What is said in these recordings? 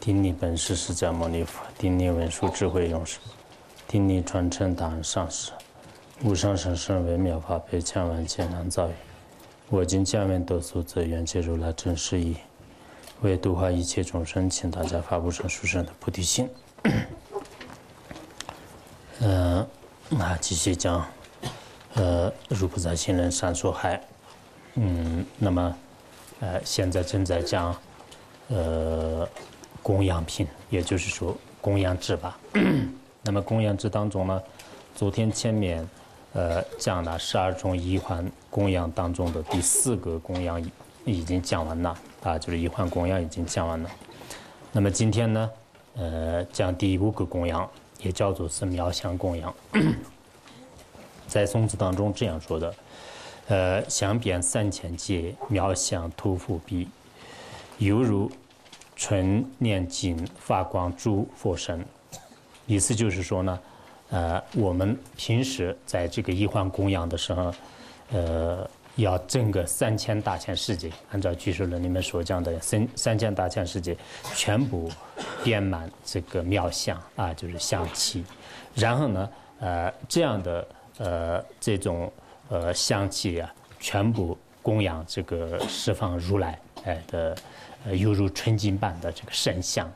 顶 礼本师释迦牟尼佛，顶礼文殊智慧勇士，顶礼传承大恩上师，无上甚深微妙法，被千万劫难遭遇，我今见闻得受则愿解如来真实义，为度化一切众生，请大家发布上殊胜的菩提心。嗯，那继续讲，呃，如菩萨心人善说海，嗯，那么，呃，现在正在讲，呃，供养品，也就是说供养制吧。那么供养制当中呢，昨天前面，呃，讲了十二种一环供养当中的第四个供养已经讲完了，啊，就是一环供养已经讲完了。那么今天呢，呃，讲第五个供养。也叫做是妙相供养，在《宋词》当中这样说的，呃，想贬三千界，妙相托佛鼻，犹如纯念经，发光诸佛身。意思就是说呢，呃，我们平时在这个医患供养的时候，呃。要整个三千大千世界，按照据说呢你们所讲的三三千大千世界，全部编满这个妙香啊，就是香气，然后呢，呃，这样的呃这种呃香气啊，全部供养这个释放如来哎的，犹如纯金般的这个圣香，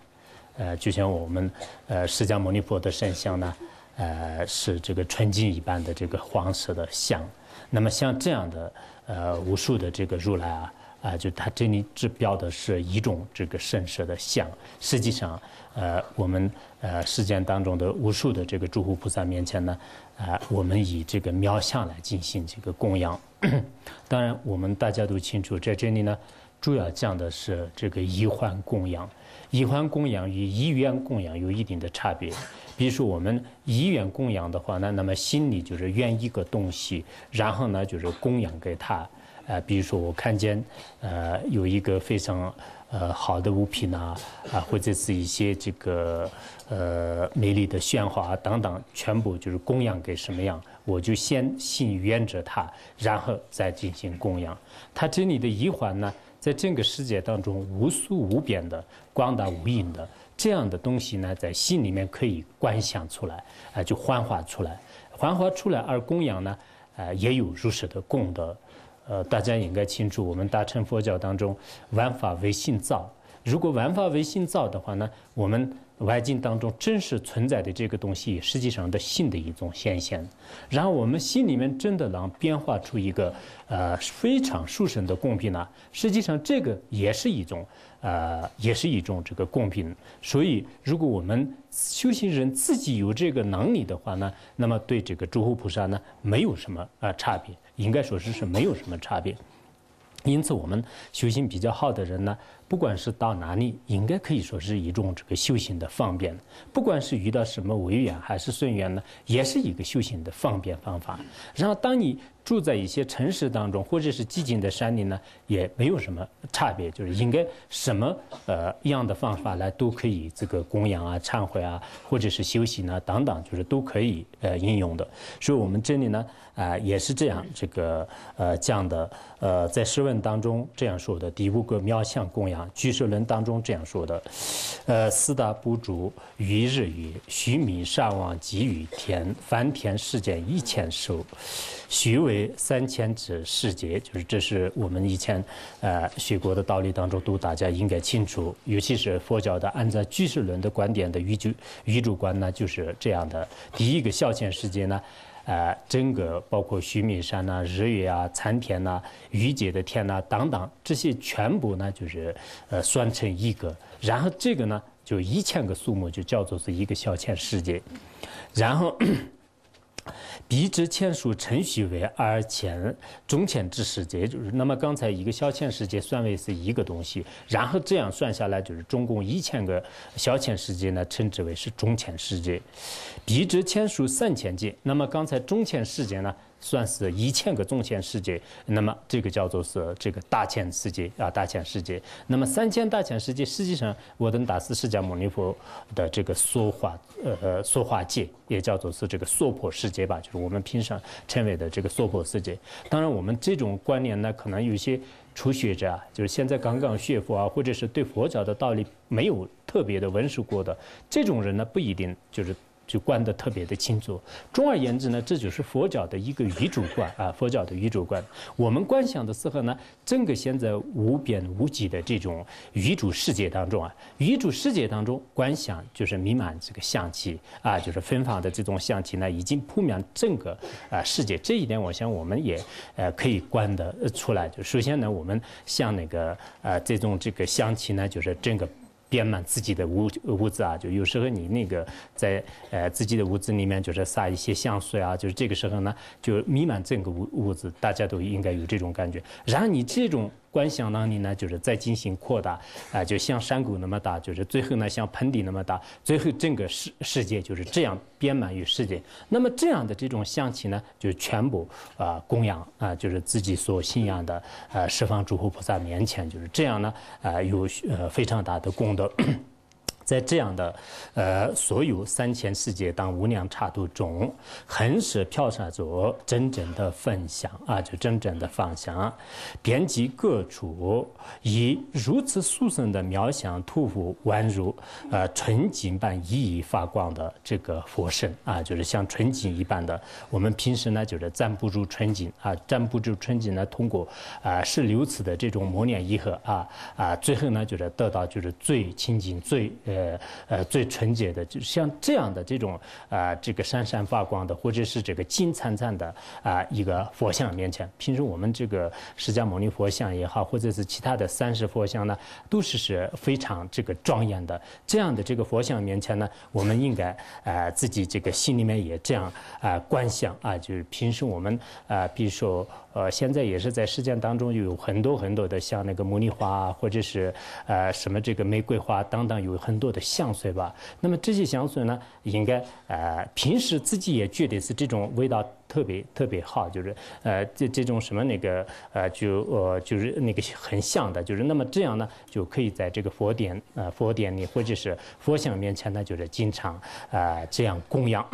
呃，就像我们呃释迦牟尼佛的圣香呢，呃，是这个纯金一般的这个黄色的香。那么像这样的呃，无数的这个如来啊，啊，就他这里只标的是一种这个圣舍的像。实际上，呃，我们呃，世间当中的无数的这个诸佛菩萨面前呢，啊，我们以这个妙相来进行这个供养。当然，我们大家都清楚，在这里呢，主要讲的是这个医患供养。医患供养与医愿供养有一定的差别。比如说我们遗愿供养的话那那么心里就是愿一个东西，然后呢就是供养给他。啊，比如说我看见，呃，有一个非常呃好的物品呢，啊，或者是一些这个呃美丽的鲜花等等，全部就是供养给什么样，我就先信愿着它，然后再进行供养。它这里的一环呢，在这个世界当中，无数无边的，广大无垠的。这样的东西呢，在心里面可以观想出来，啊，就幻化出来，幻化出来而供养呢，呃，也有如实的供的，呃，大家应该清楚，我们大乘佛教当中，玩法为信造，如果玩法为信造的话呢，我们外境当中真实存在的这个东西，实际上的性的一种显现，然后我们心里面真的能变化出一个，呃，非常殊胜的供品呢，实际上这个也是一种。呃，也是一种这个贡品，所以如果我们修行人自己有这个能力的话呢，那么对这个诸佛菩萨呢，没有什么呃差别，应该说是是没有什么差别。因此，我们修行比较好的人呢，不管是到哪里，应该可以说是一种这个修行的方便；，不管是遇到什么违缘还是顺缘呢，也是一个修行的方便方法。然后，当你住在一些城市当中，或者是寂静的山林呢，也没有什么差别。就是应该什么呃样的方法来都可以这个供养啊、忏悔啊，或者是修行呢等等，就是都可以呃应用的。所以我们这里呢啊也是这样，这个呃讲的呃在诗文当中这样说的：第五个妙相供养，居士论当中这样说的，呃四大不主于日月，须弥上望及于田，凡田世间一千寿。虚为三千指世界，就是这是我们以前呃学过的道理当中，都大家应该清楚。尤其是佛教的按照居士论的观点的宇宙宇宙观呢，就是这样的。第一个消遣世界呢，呃，整个包括须弥山呐、日月啊、参天呐、雨解的天呐等等，这些全部呢就是呃算成一个。然后这个呢，就一千个数目就叫做是一个消遣世界。然后。笔直签署程序为二前中签时节，就是那么刚才一个小签时节算为是一个东西，然后这样算下来就是总共一千个小签时节呢，称之为是中签时节，笔直签署三千件，那么刚才中签时间呢？算是一千个中千世界，那么这个叫做是这个大千世界啊，大千世界。那么三千大千世界，实际上我等达斯释迦牟尼佛的这个说话，呃，说话界也叫做是这个娑婆世界吧，就是我们平常称为的这个娑婆世界。当然，我们这种观念呢，可能有些初学者啊，就是现在刚刚学佛啊，或者是对佛教的道理没有特别的文熟过的这种人呢，不一定就是。就观得特别的清楚。总而言之呢，这就是佛教的一个宇宙观啊，佛教的宇宙观。我们观想的时候呢，整个现在无边无际的这种宇宙世界当中啊，宇宙世界当中观想就是弥漫这个香气啊，就是芬芳的这种香气呢，已经铺满整个啊世界。这一点我想我们也呃可以观得出来。就首先呢，我们像那个呃这种这个香气呢，就是整个。编满自己的屋屋子啊，就有时候你那个在呃自己的屋子里面，就是撒一些香水啊，就是这个时候呢，就弥漫整个屋屋子，大家都应该有这种感觉。然后你这种。观想那里呢，就是再进行扩大，啊，就像山谷那么大，就是最后呢像盆地那么大，最后整个世世界就是这样编满于世界。那么这样的这种象棋呢，就全部啊供养啊，就是自己所信仰的呃十方诸佛菩萨面前，就是这样呢啊有呃非常大的功德。在这样的，呃，所有三千世界当无量刹土中，恒时票洒着真正的分享啊，就真正的放享。遍及各处，以如此殊胜的妙想，吐覆，宛如呃纯净般熠熠发光的这个佛身啊，就是像纯净一般的。我们平时呢，就是暂不住纯净啊，暂不住纯净呢，通过啊十六次的这种磨练以后啊啊，最后呢，就是得到就是最清净最呃。呃呃，最纯洁的，就像这样的这种啊，这个闪闪发光的，或者是这个金灿灿的啊，一个佛像面前。平时我们这个释迦牟尼佛像也好，或者是其他的三世佛像呢，都是是非常这个庄严的。这样的这个佛像面前呢，我们应该啊自己这个心里面也这样啊观想啊，就是平时我们啊，比如说呃，现在也是在实践当中有很多很多的，像那个茉莉花，啊，或者是啊什么这个玫瑰花，等等，有很多的香水吧，那么这些香水呢，应该呃平时自己也觉得是这种味道特别特别好，就是呃这这种什么那个呃就呃就是那个很香的，就是那么这样呢就可以在这个佛殿呃佛殿里或者是佛像面前呢，就是经常啊这样供养。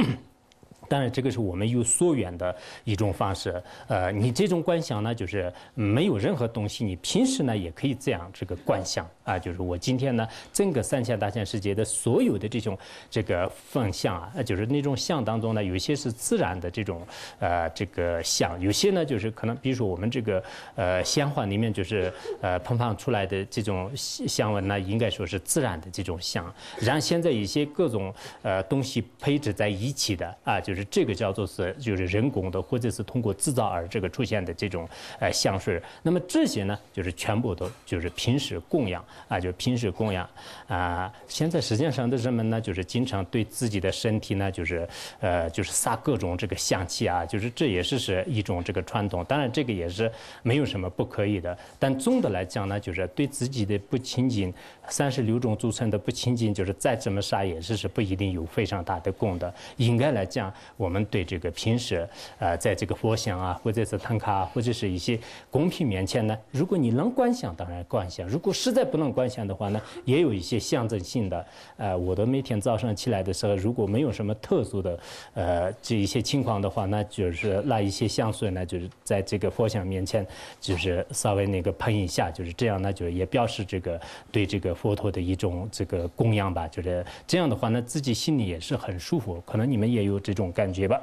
当然，这个是我们有溯远的一种方式。呃，你这种观想呢，就是没有任何东西。你平时呢也可以这样这个观想啊，就是我今天呢整个三千大千世界的所有的这种这个佛像啊，就是那种像当中呢，有些是自然的这种呃这个像，有些呢就是可能，比如说我们这个呃鲜花里面就是呃喷放出来的这种香香闻呢，应该说是自然的这种香。然后现在一些各种呃东西配置在一起的啊，就。是这个叫做是就是人工的或者是通过制造而这个出现的这种呃香水，那么这些呢就是全部都就是平时供养啊，就是平时供养啊。现在实际上的人们呢，就是经常对自己的身体呢，就是呃就是撒各种这个香气啊，就是这也是是一种这个传统。当然这个也是没有什么不可以的，但总的来讲呢，就是对自己的不亲近，三十六种组成的不亲近，就是再怎么撒，也是是不一定有非常大的功的。应该来讲。我们对这个平时，呃，在这个佛像啊，或者是唐卡，或者是一些贡品面前呢，如果你能观想，当然观想；如果实在不能观想的话呢，也有一些象征性的。呃，我的每天早上起来的时候，如果没有什么特殊的，呃，这一些情况的话，那就是拿一些香水呢，就是在这个佛像面前，就是稍微那个喷一下，就是这样，那就也表示这个对这个佛陀的一种这个供养吧。就是这样的话呢，自己心里也是很舒服。可能你们也有这种。感觉吧，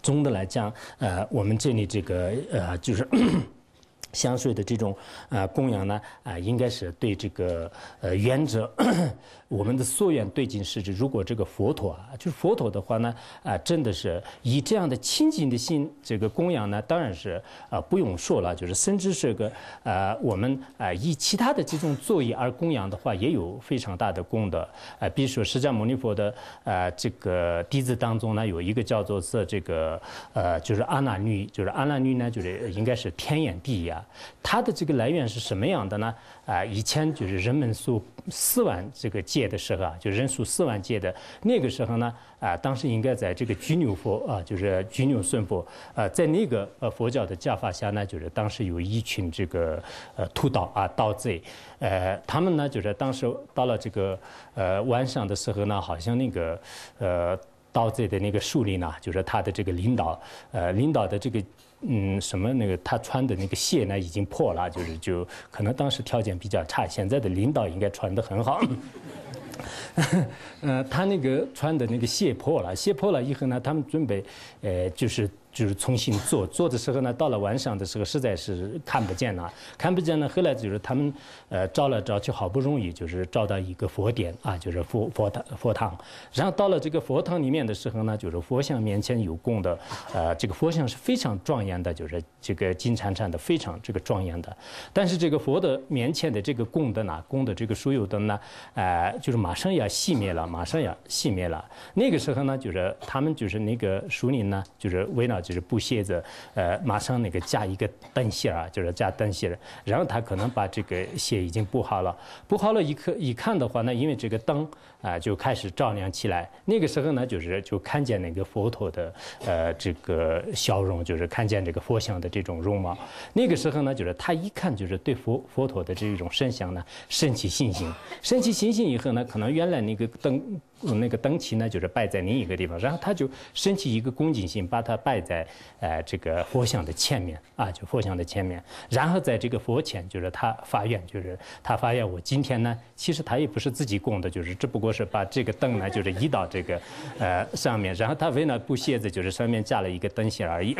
总 的来讲，呃，我们这里这个呃，就是 香税的这种呃供养呢，啊，应该是对这个呃原则。我们的夙愿对境是指，如果这个佛陀啊，就是佛陀的话呢，啊，真的是以这样的清净的心这个供养呢，当然是啊，不用说了，就是甚至是个呃，我们啊以其他的这种作业而供养的话，也有非常大的功德。啊，比如说释迦牟尼佛的呃这个弟子当中呢，有一个叫做是这个呃，就是阿那律，就是阿那律呢，就是应该是天眼地呀，他的这个来源是什么样的呢？啊，以前就是人们数四万这个界的时候啊，就人数四万界的那个时候呢，啊，当时应该在这个拘留佛啊，就是拘留孙佛啊，在那个呃佛教的教法下呢，就是当时有一群这个呃土盗啊盗贼，呃，他们呢就是当时到了这个呃晚上的时候呢，好像那个呃盗贼的那个树林呢，就是他的这个领导呃领导的这个。嗯，什么那个他穿的那个鞋呢，已经破了，就是就可能当时条件比较差，现在的领导应该穿得很好。呃，他那个穿的那个鞋破了，鞋破了以后呢，他们准备，呃，就是。就是重新做做的时候呢，到了晚上的时候实在是看不见了，看不见呢。后来就是他们呃照了照，去，好不容易就是照到一个佛殿啊，就是佛佛堂佛堂。然后到了这个佛堂里面的时候呢，就是佛像面前有供的，呃，这个佛像是非常庄严的，就是这个金灿灿的，非常这个庄严的。但是这个佛的面前的这个供的呢，供的这个所有的呢，呃，就是马上要熄灭了，马上要熄灭了。那个时候呢，就是他们就是那个熟人呢，就是为了。就是布鞋子，呃，马上那个加一个灯线儿，就是加灯线儿，然后他可能把这个线已经布好了，布好了，一看，一看的话，那因为这个灯。啊，就开始照亮起来。那个时候呢，就是就看见那个佛陀的呃这个笑容，就是看见这个佛像的这种容貌。那个时候呢，就是他一看就是对佛佛陀的这种圣像呢，升起信心。升起信心以后呢，可能原来那个灯那个灯旗呢，就是摆在另一个地方。然后他就升起一个恭敬心，把它摆在呃这个佛像的前面啊，就佛像的前面。然后在这个佛前，就是他发愿，就是他发愿，我今天呢，其实他也不是自己供的，就是只不过。就是把这个灯呢，就是移到这个呃上面，然后他为了布鞋子，就是上面架了一个灯芯而已。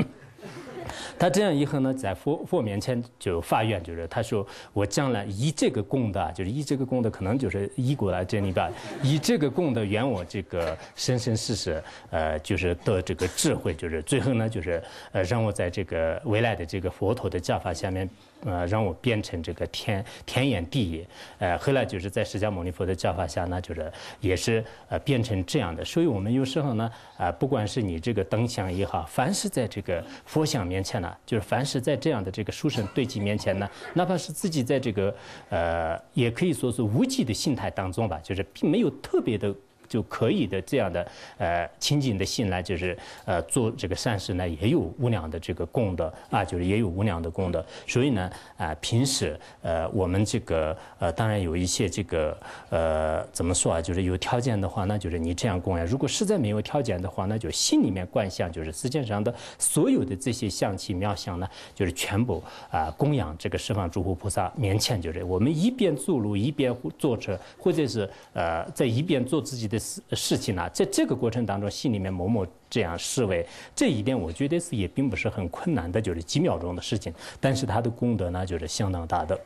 他这样以后呢，在佛佛面前就发愿，就是他说我将来以这个功德，就是以这个功德，可能就是依过来这里吧，以这个功德，圆我这个生生世世呃，就是得这个智慧，就是最后呢，就是呃让我在这个未来的这个佛陀的教法下面。呃，让我变成这个天天眼地眼，呃，后来就是在释迦牟尼佛的教法下，那就是也是呃变成这样的。所以我们有时候呢，啊，不管是你这个灯像也好，凡是在这个佛像面前呢，就是凡是在这样的这个殊胜对境面前呢，哪怕是自己在这个呃，也可以说是无忌的心态当中吧，就是并没有特别的。就可以的，这样的呃亲近的信来，就是呃做这个善事呢，也有无量的这个功德啊，就是也有无量的功德。所以呢啊，平时呃我们这个呃当然有一些这个呃怎么说啊，就是有条件的话，那就是你这样供养，如果实在没有条件的话，那就心里面观想，就是世界上的所有的这些象棋妙想呢，就是全部啊供养这个十方诸佛菩萨面前，就是我们一边做路一边坐车，或者是呃在一边做自己的。事情呢，在这个过程当中，心里面默默这样思维，这一点我觉得是也并不是很困难的，就是几秒钟的事情。但是他的功德呢，就是相当大的。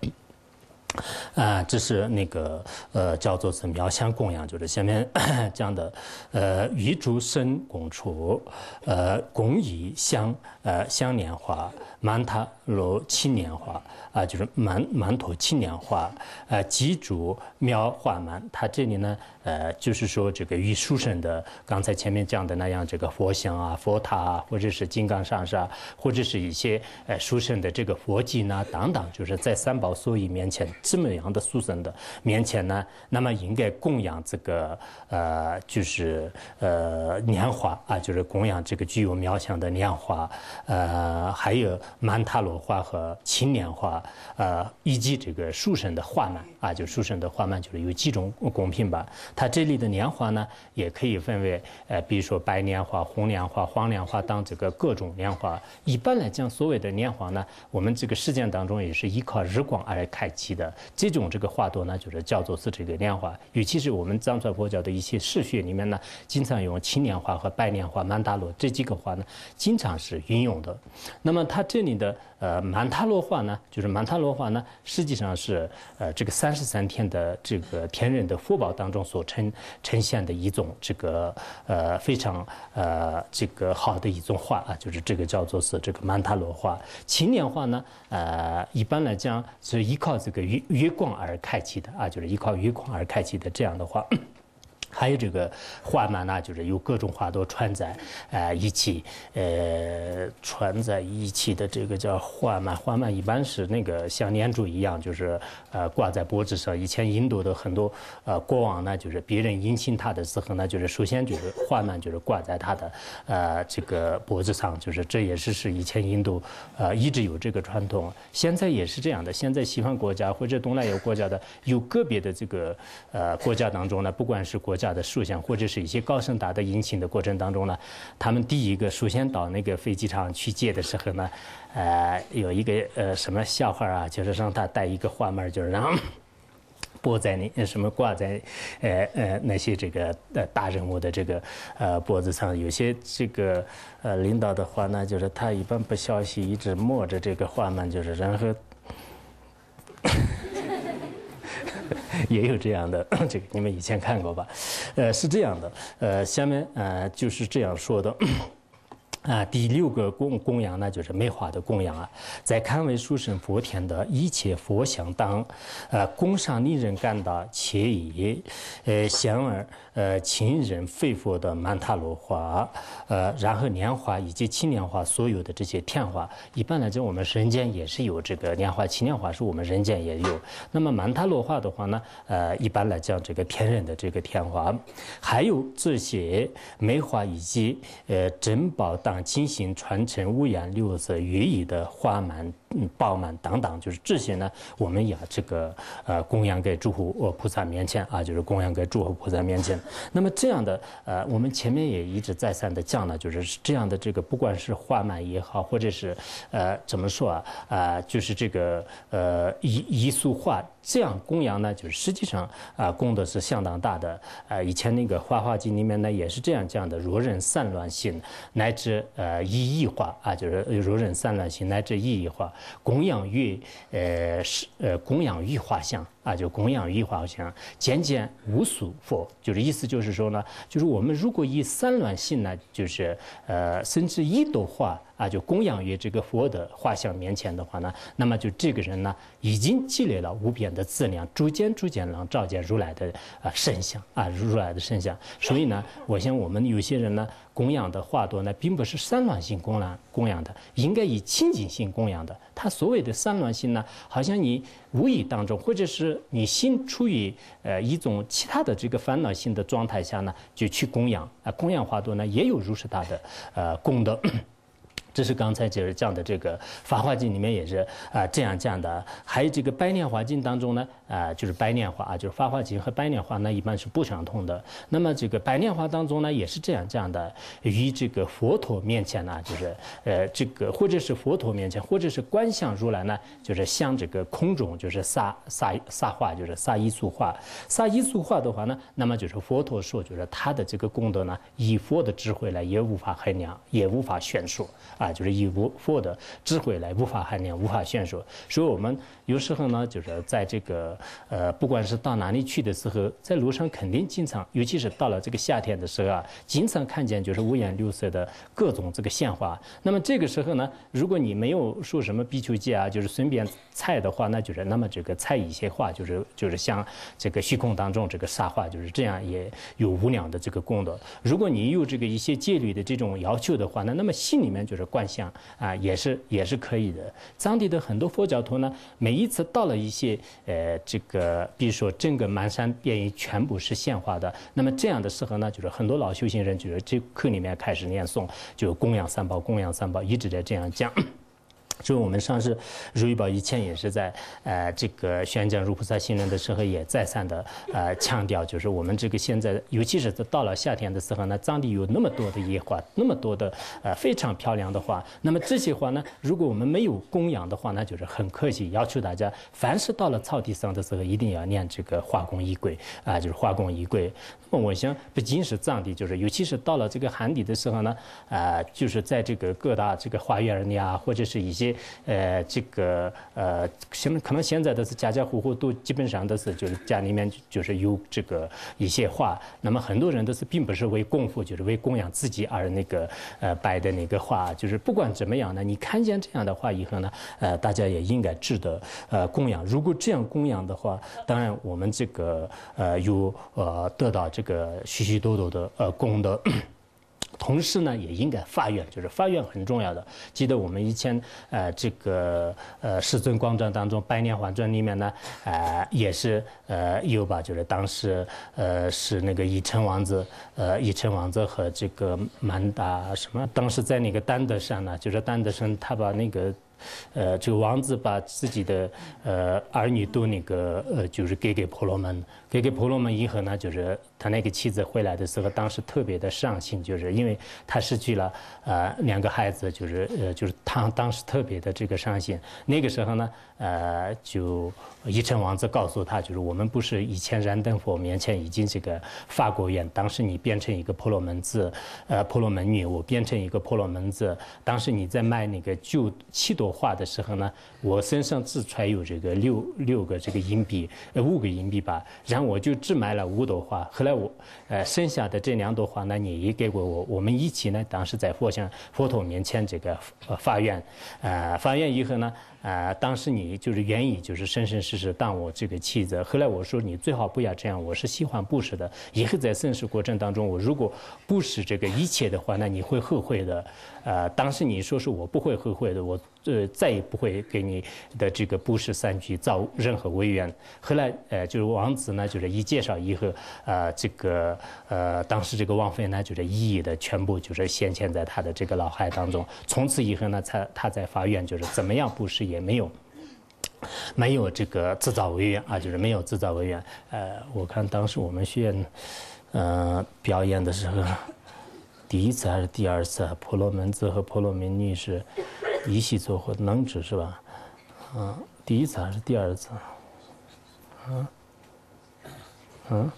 啊，这是那个呃，叫做是苗香供养，就是下面 讲的呃，玉竹生拱处，呃，拱以香呃香莲花。曼塔罗青年画啊，就是曼曼陀青年画，啊，几主描画曼，他这里呢？呃，就是说这个与书生的刚才前面讲的那样，这个佛像啊、佛塔啊，或者是金刚上师啊，或者是一些呃书生的这个佛偈呢，等等，就是在三宝所依面前这么样的书生的面前呢，那么应该供养这个呃，就是呃年华啊，就是供养这个具有描像的年华，呃，还有。曼塔罗花和青年花，呃，以及这个树生的画呢。啊，就书生的花嘛，就是有几种公品吧。它这里的年花呢，也可以分为呃，比如说白年花、红年花、黄年花等这个各种年花。一般来讲，所谓的年花呢，我们这个实践当中也是依靠日光而来开启的。这种这个花朵呢，就是叫做是这个年花。尤其是我们藏传佛教的一些释学里面呢，经常用青年花和白年花、曼达罗这几个花呢，经常是运用的。那么它这里的呃曼塔罗花呢，就是曼塔罗花呢，实际上是呃这个三。十三天的这个天人的福报当中所呈呈现的一种这个呃非常呃这个好的一种画啊，就是这个叫做是这个曼塔罗画。青年画呢，呃，一般来讲是依靠这个月月光而开启的啊，就是依靠月光而开启的这样的话。还有这个花蔓呢，就是有各种花朵串在，呃，一起，呃，串在一起的这个叫花蔓。花蔓一般是那个像念珠一样，就是呃挂在脖子上。以前印度的很多呃国王呢，就是别人迎亲他的时候呢，就是首先就是花蔓就是挂在他的呃这个脖子上，就是这也是是以前印度呃一直有这个传统。现在也是这样的，现在西方国家或者东南亚国家的有个别的这个呃国家当中呢，不管是国家。这的竖像，或者是一些高声达的引擎的过程当中呢，他们第一个首先到那个飞机场去借的时候呢，呃，有一个呃什么笑话啊，就是让他带一个画面，就是让 播在那什么挂在呃呃那些这个呃大人物的这个呃脖子上，有些这个呃领导的话呢，就是他一般不消息，一直摸着这个画面，就是然后。也有这样的，这个你们以前看过吧？呃，是这样的，呃，下面呃就是这样说的。啊，第六个供供养呢，就是梅花的供养啊，在堪为书生佛田的一切佛像当，呃，供上令人感到惬意，呃，香而呃，亲人肺腑的曼塔罗花，呃，然后莲花以及青莲花所有的这些天花，一般来讲我们人间也是有这个莲花、青莲花，是我们人间也有。那么曼塔罗花的话呢，呃，一般来讲这个天然的这个天花，还有这些梅花以及呃珍宝等。进行传承五颜六色、寓意的花蛮嗯，宝满等等，就是这些呢，我们也这个呃供养给诸佛呃菩萨面前啊，就是供养给诸佛菩萨面前。那么这样的呃，我们前面也一直再三的讲了，就是这样的这个不管是画满也好，或者是呃怎么说啊啊，就是这个呃一一幅画这样供养呢，就是实际上啊供的是相当大的啊。以前那个《画画经》里面呢也是这样讲的：如人散乱心，乃至呃异义化啊，就是如人散乱心乃至异义化。供养于呃是呃供养于画像啊，就供养于画像，渐渐无数佛，就是意思就是说呢，就是我们如果以三卵性呢，就是呃甚至一朵花啊，就供养于这个佛的画像面前的话呢，那么就这个人呢，已经积累了无边的质量，逐渐逐渐能照见如来的啊圣像啊，如来的圣像，所以呢，我想我们有些人呢，供养的花朵呢，并不是三卵性供养供养的，应该以清净性供养的。他所谓的三轮性呢，好像你无意当中，或者是你心处于呃一种其他的这个烦恼性的状态下呢，就去供养啊，供养花朵呢，也有如此大的呃功德。这是刚才就是讲的这个法华经》里面也是啊这样讲的，还有这个百年华经》当中呢，啊就是百莲华》，啊，就是法华经》和百莲华》那一般是不相通的。那么这个百年华》当中呢，也是这样讲的，于这个佛陀面前呢，就是呃这个或者是佛陀面前，或者是观想如来呢，就是向这个空中就是撒撒撒化，就是撒一束花。撒一束花的话呢，那么就是佛陀说，就是他的这个功德呢，以佛的智慧来也无法衡量，也无法悬殊。啊，就是以无佛的智慧来无法衡量、无法显说，所以我们有时候呢，就是在这个呃，不管是到哪里去的时候，在路上肯定经常，尤其是到了这个夏天的时候啊，经常看见就是五颜六色的各种这个鲜花。那么这个时候呢，如果你没有说什么比丘戒啊，就是随便采的话，那就是那么这个采一些花，就是就是像这个虚空当中这个沙花，就是这样也有无量的这个功德。如果你有这个一些戒律的这种要求的话那那么心里面就是。观想啊，也是也是可以的。当地的很多佛教徒呢，每一次到了一些呃这个，比如说整个满山遍野全部是现化的，那么这样的时候呢，就是很多老修行人，就是这课里面开始念诵，就供养三宝，供养三宝，一直在这样讲。所以我们上次如意宝以前也是在呃这个宣讲如菩萨心论的时候，也再三的呃强调，就是我们这个现在，尤其是到了夏天的时候，呢，藏地有那么多的野花，那么多的呃非常漂亮的话，那么这些花呢，如果我们没有供养的话，那就是很可惜。要求大家，凡是到了草地上的时候，一定要念这个化工衣柜啊，就是化工衣柜。那么我想，不仅是藏地，就是尤其是到了这个寒地的时候呢，啊，就是在这个各大这个花园里啊，或者是一些呃，这个呃，现可能现在都是家家户户都基本上都是就是家里面就是有这个一些画，那么很多人都是并不是为供奉，就是为供养自己而那个呃摆的那个画，就是不管怎么样呢，你看见这样的画以后呢，呃，大家也应该值得呃供养。如果这样供养的话，当然我们这个呃有呃得到这个许许多多的呃功德。同时呢，也应该发愿，就是发愿很重要的。记得我们以前，呃，这个，呃，《世尊广传》当中，《百年华传》里面呢，呃，也是，呃，有吧？就是当时，呃，是那个以城王子，呃，以城王子和这个满达什么，当时在那个丹德山呢，就是丹德山他把那个，呃，这个王子把自己的，呃，儿女都那个，呃，就是给给婆罗门，给给婆罗门以后呢，就是。他那个妻子回来的时候，当时特别的伤心，就是因为他失去了呃两个孩子，就是呃就是他当时特别的这个伤心。那个时候呢，呃就伊诚王子告诉他，就是我们不是以前燃灯佛面前已经这个发过愿，当时你变成一个婆罗门子，呃婆罗门女，我变成一个婆罗门子，当时你在卖那个就七朵花的时候呢，我身上自揣有这个六六个这个银币，呃，五个银币吧，然后我就只买了五朵花，后来。我呃，剩下的这两朵花呢，你也给过我我们一起呢，当时在佛像、佛陀面前这个发愿，呃，发愿以后呢，呃，当时你就是愿意就是生生世世当我这个妻子。后来我说，你最好不要这样，我是喜欢布施的，以后在生死过程当中，我如果不施这个一切的话，那你会后悔的。呃，当时你说是我不会后悔的，我呃再也不会给你的这个布施三句造任何威严。后来，呃，就是王子呢，就是一介绍以后，呃，这个呃，当时这个王妃呢，就是一一的全部就是镶嵌在他的这个脑海当中。从此以后呢，他他在法院就是怎么样布施也没有，没有这个制造威严啊，就是没有制造威严。呃，我看当时我们学院，呃，表演的时候。第一次还是第二次？啊，婆罗门子和婆罗门女是一起做活能指是吧？嗯，第一次还是第二次？嗯，啊？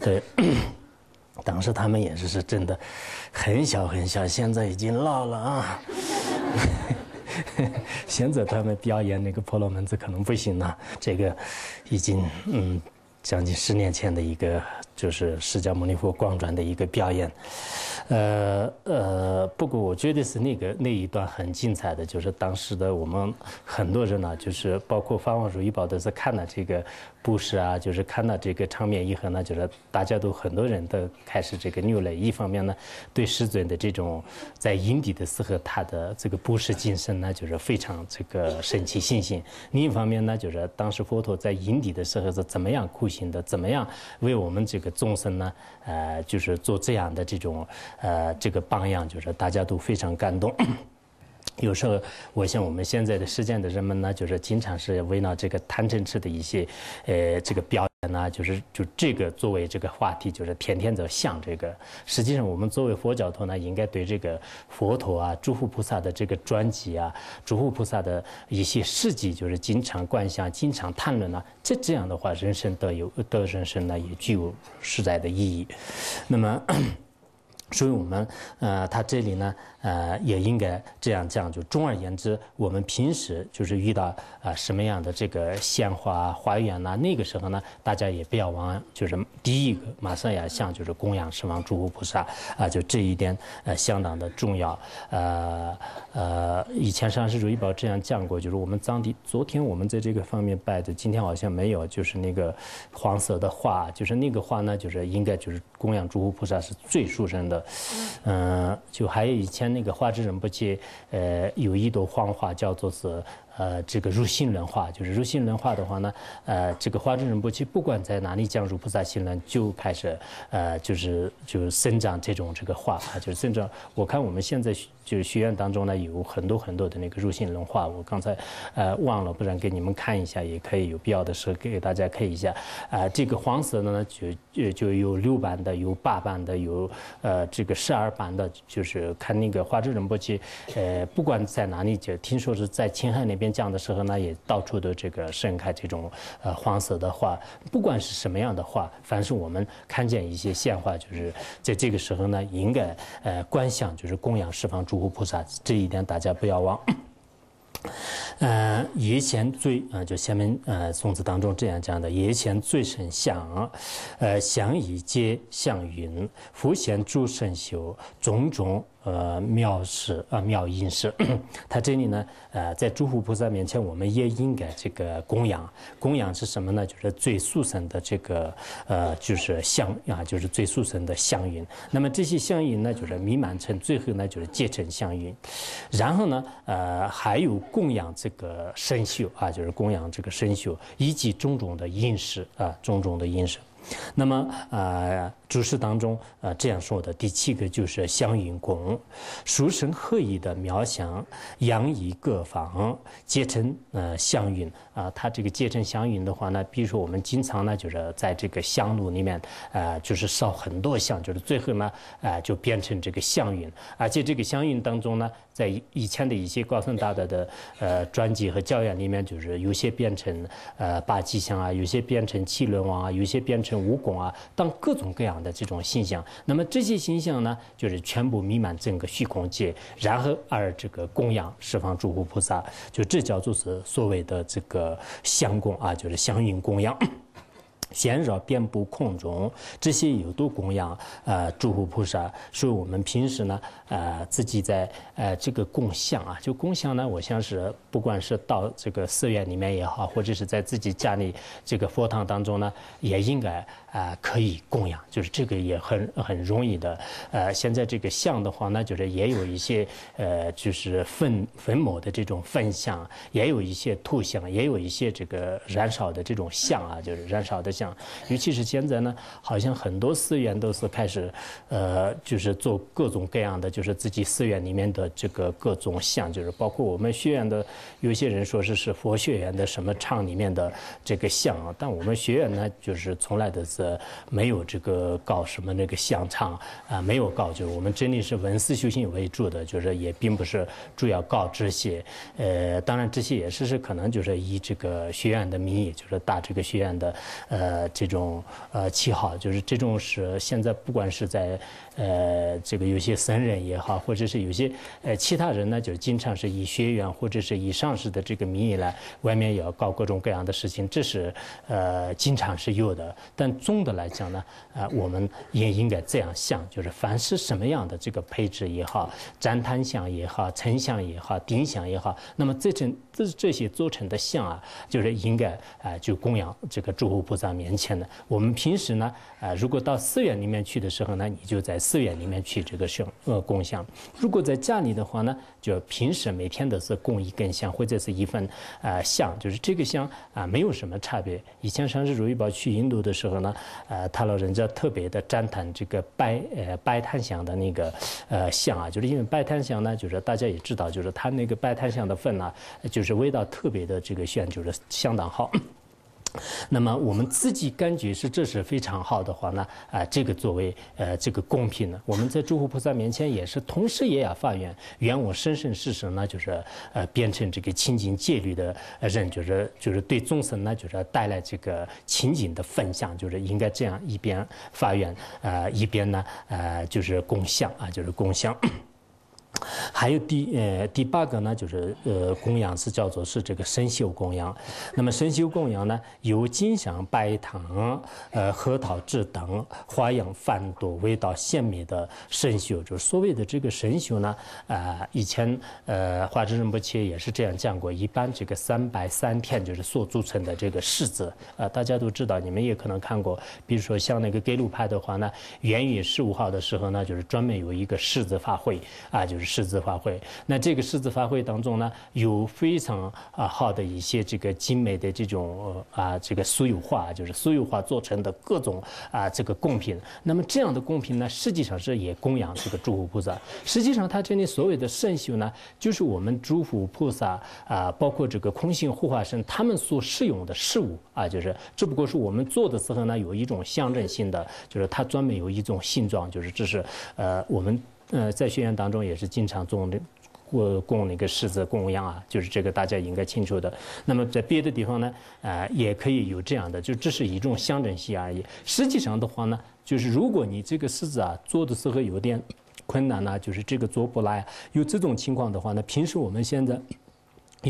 对，当时他们也是是真的，很小很小，现在已经老了啊。现在他们表演那个婆罗门子可能不行了，这个已经嗯将近十年前的一个。就是释迦牟尼佛光转的一个表演，呃呃，不过我觉得是那个那一段很精彩的，就是当时的我们很多人呢，就是包括法王如意宝都是看了这个布施啊，就是看到这个场面以后呢，就是大家都很多人都开始这个流泪。一方面呢，对师尊的这种在营底的时候他的这个布施精神呢，就是非常这个神奇信心；另一方面呢，就是当时佛陀在营底的时候是怎么样苦行的，怎么样为我们这。众生呢，呃，就是做这样的这种，呃，这个榜样，就是大家都非常感动。有时候，我像我们现在的世间的人们呢，就是经常是围绕这个贪嗔痴的一些，呃，这个标。那就是就这个作为这个话题，就是天天在想这个。实际上，我们作为佛教徒呢，应该对这个佛陀啊、诸佛菩萨的这个专辑啊、诸佛菩萨的一些事迹，就是经常观想、经常谈论啊。这这样的话，人生都有，得人生呢也具有实在的意义。那么，所以我们呃，他这里呢。呃，也应该这样讲，就总而言之，我们平时就是遇到啊什么样的这个鲜花花园呢？那个时候呢，大家也不要往，就是第一个，马上要向就是供养十王、诸佛菩萨啊，就这一点呃相当的重要。呃呃，以前上师如意宝这样讲过，就是我们当地昨天我们在这个方面拜的，今天好像没有，就是那个黄色的画，就是那个画呢，就是应该就是供养诸佛菩萨是最殊胜的。嗯，就还有以前。那个花之人不接，呃，有一朵黄花叫做是。呃，这个入心轮化，就是入心轮化的话呢，呃，这个花之轮波切不管在哪里讲入菩萨心轮，就开始呃，就是就是生长这种这个化啊，就生长。我看我们现在就是学院当中呢，有很多很多的那个入心轮化，我刚才呃忘了，不然给你们看一下也可以，有必要的时候给大家看一下。啊，这个黄色的呢，就就就有六版的，有八版的，有呃这个十二版的，就是看那个花之轮波切，呃，不管在哪里就听说是在青海那边。降的时候呢，也到处都这个盛开这种呃黄色的花，不管是什么样的花，凡是我们看见一些鲜花，就是在这个时候呢，应该呃观想就是供养十方诸佛菩萨，这一点大家不要忘。呃，以前最啊，就下面呃宋词当中这样讲的：以前最生香，呃香以皆香云，佛闲诸神修，种种。呃，妙事啊，妙音事。他这里呢，呃，在诸佛菩萨面前，我们也应该这个供养。供养是什么呢？就是最速成的这个呃，就是香啊，就是最速成的香云。那么这些香云呢，就是弥漫成最后呢，就是结成香云。然后呢，呃，还有供养这个生锈啊，就是供养这个生锈，以及种种的饮食啊，种种的饮食。那么呃，注释当中呃这样说的，第七个就是相云拱，殊胜合意的妙想，洋以各方，皆称呃相云啊。它这个结成相云的话呢，比如说我们经常呢就是在这个香炉里面啊，就是烧很多香，就是最后呢啊就变成这个相云，而且这个相云当中呢。在以前的一些高僧大德的呃专辑和教养里面，就是有些变成呃八吉祥啊，有些变成七轮王啊，有些变成蜈蚣啊，当各种各样的这种形象。那么这些形象呢，就是全部弥漫整个虚空界，然后而这个供养十方诸佛菩萨，就这叫做是所谓的这个相供啊，就是相应供养。减少遍布空中，这些有都供养呃诸佛菩萨，所以我们平时呢，呃，自己在呃这个供香啊，就供香呢，我像是不管是到这个寺院里面也好，或者是在自己家里这个佛堂当中呢，也应该。啊，可以供养，就是这个也很很容易的。呃，现在这个像的话，那就是也有一些呃，就是坟粉墓的这种粪像，也有一些兔像，也有一些这个燃烧的这种像啊，就是燃烧的像。尤其是现在呢，好像很多寺院都是开始，呃，就是做各种各样的，就是自己寺院里面的这个各种像，就是包括我们学院的有些人说是是佛学院的什么唱里面的这个像啊，但我们学院呢，就是从来都是。呃，没有这个搞什么那个香唱啊，没有搞，就是我们真的是文思修心为主的，就是也并不是主要搞这些。呃，当然这些也是是可能就是以这个学院的名义，就是打这个学院的呃这种呃旗号，就是这种是现在不管是在。呃，这个有些僧人也好，或者是有些呃其他人呢，就经常是以学员或者是以上师的这个名义来外面要搞各种各样的事情，这是呃经常是有的。但总的来讲呢，啊，我们也应该这样想，就是凡是什么样的这个配置也好，旃檀像也好，沉像也好，顶像也好，那么这层这这些做成的像啊，就是应该啊就供养这个诸佛菩萨面前的。我们平时呢。啊，如果到寺院里面去的时候呢，你就在寺院里面去这个香呃供香；如果在家里的话呢，就平时每天都是供一根香或者是一份呃香，就是这个香啊没有什么差别。以前上市如意宝去印度的时候呢，呃，他老人家特别的赞叹这个拜呃拜坛香的那个呃香啊，就是因为拜坛香呢，就是大家也知道，就是他那个拜坛香的份呢，就是味道特别的这个香，就是相当好。那么我们自己感觉是这是非常好的话呢啊，这个作为呃这个贡品呢，我们在诸佛菩萨面前也是，同时也要发愿，愿我生生世世呢就是呃变成这个清净戒律的人，就是就是对众生呢就是带来这个清净的分享，就是应该这样一边发愿呃一边呢呃就是共享啊，就是共享还有第呃第八个呢，就是呃供养是叫做是这个生锈供养，那么生锈供养呢，由金香白糖、呃核桃制等花样繁多、味道鲜美的生锈，就是所谓的这个生锈呢，啊以前呃华之仁波切也是这样讲过，一般这个三白三片就是所组成的这个柿子，啊大家都知道，你们也可能看过，比如说像那个格鲁派的话呢，元月十五号的时候呢，就是专门有一个柿子法会啊，就是。狮子发挥。那这个狮子发挥当中呢，有非常啊好的一些这个精美的这种啊，这个酥油画，就是酥油画做成的各种啊这个贡品。那么这样的贡品呢，实际上是也供养这个诸佛菩萨。实际上，它这里所谓的圣修呢，就是我们诸佛菩萨啊，包括这个空性护法身，他们所使用的事物啊，就是只不过是我们做的时候呢，有一种象征性的，就是它专门有一种形状，就是这是呃我们。呃，在学院当中也是经常做的，我供那个狮子供养啊，就是这个大家应该清楚的。那么在别的地方呢，呃，也可以有这样的，就只是一种象征性而已。实际上的话呢，就是如果你这个狮子啊，做的时候有点困难呢，就是这个做不来，有这种情况的话呢，平时我们现在。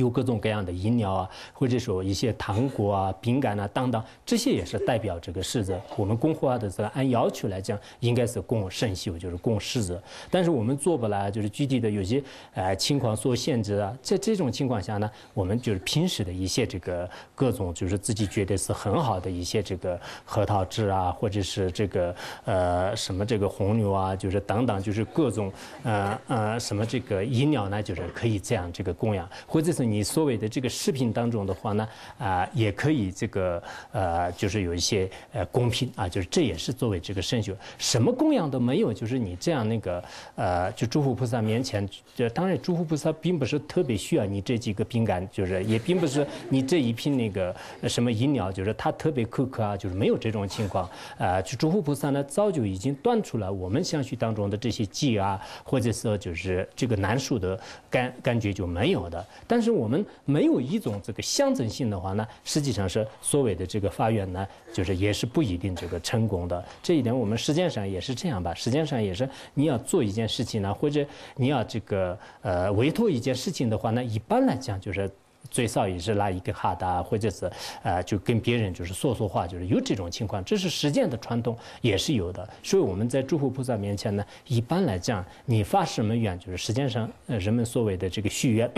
有各种各样的饮料啊，或者说一些糖果啊、饼干啊等等，这些也是代表这个柿子。我们供货的，时候，按要求来讲，应该是供圣秀，就是供柿子。但是我们做不来，就是具体的有些呃情况所限制啊。在这种情况下呢，我们就是平时的一些这个各种，就是自己觉得是很好的一些这个核桃汁啊，或者是这个呃什么这个红牛啊，就是等等，就是各种呃呃什么这个饮料呢，就是可以这样这个供养，或者是。你所谓的这个视频当中的话呢，啊，也可以这个呃，就是有一些呃公平啊，就是这也是作为这个圣学，什么供养都没有，就是你这样那个呃，就诸佛菩萨面前，当然诸佛菩萨并不是特别需要你这几个饼干，就是也并不是你这一瓶那个什么饮料，就是他特别苛刻啊，就是没有这种情况啊，就诸佛菩萨呢早就已经断除了我们香薰当中的这些忌啊，或者说就是这个难受的感感觉就没有的，但是。我们没有一种这个象征性的话呢，实际上是所谓的这个发愿呢，就是也是不一定这个成功的。这一点我们实践上也是这样吧，实践上也是你要做一件事情呢，或者你要这个呃委托一件事情的话呢，一般来讲就是最少也是拉一个哈达，或者是呃就跟别人就是说说话，就是有这种情况，这是实践的传统也是有的。所以我们在诸佛菩萨面前呢，一般来讲，你发什么愿，就是实际上呃人们所谓的这个许愿。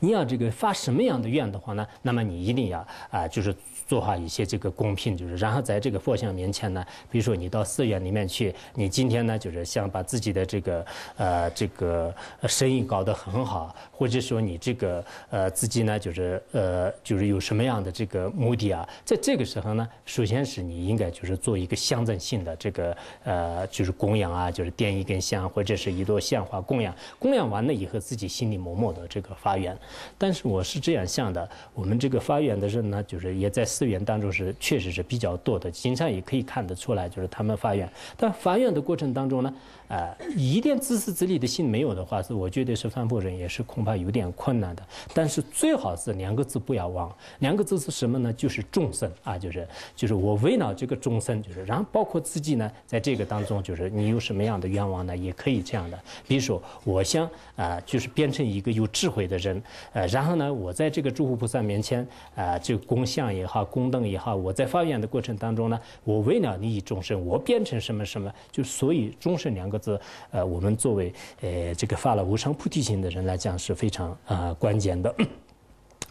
你要这个发什么样的愿的话呢？那么你一定要啊，就是。做好一些这个公平，就是然后在这个佛像面前呢，比如说你到寺院里面去，你今天呢就是想把自己的这个呃这个生意搞得很好，或者说你这个呃自己呢就是呃就是有什么样的这个目的啊，在这个时候呢，首先是你应该就是做一个象征性的这个呃就是供养啊，就是点一根香或者是一朵鲜花供养，供养完了以后自己心里默默的这个发愿，但是我是这样想的，我们这个发愿的人呢，就是也在。资源当中是确实是比较多的，形象也可以看得出来，就是他们发愿。但发愿的过程当中呢？啊，一定自私自利的心没有的话，是我觉得是凡夫人，也是恐怕有点困难的。但是最好是两个字不要忘，两个字是什么呢？就是众生啊，就是就是我为了这个众生，就是然后包括自己呢，在这个当中，就是你有什么样的愿望呢，也可以这样的。比如说，我想啊，就是变成一个有智慧的人，呃，然后呢，我在这个诸佛菩萨面前啊，就供像也好，供灯也好，我在发愿的过程当中呢，我为了利益众生，我变成什么什么，就所以众生两个。是呃，我们作为呃这个发了无上菩提心的人来讲是非常啊关键的，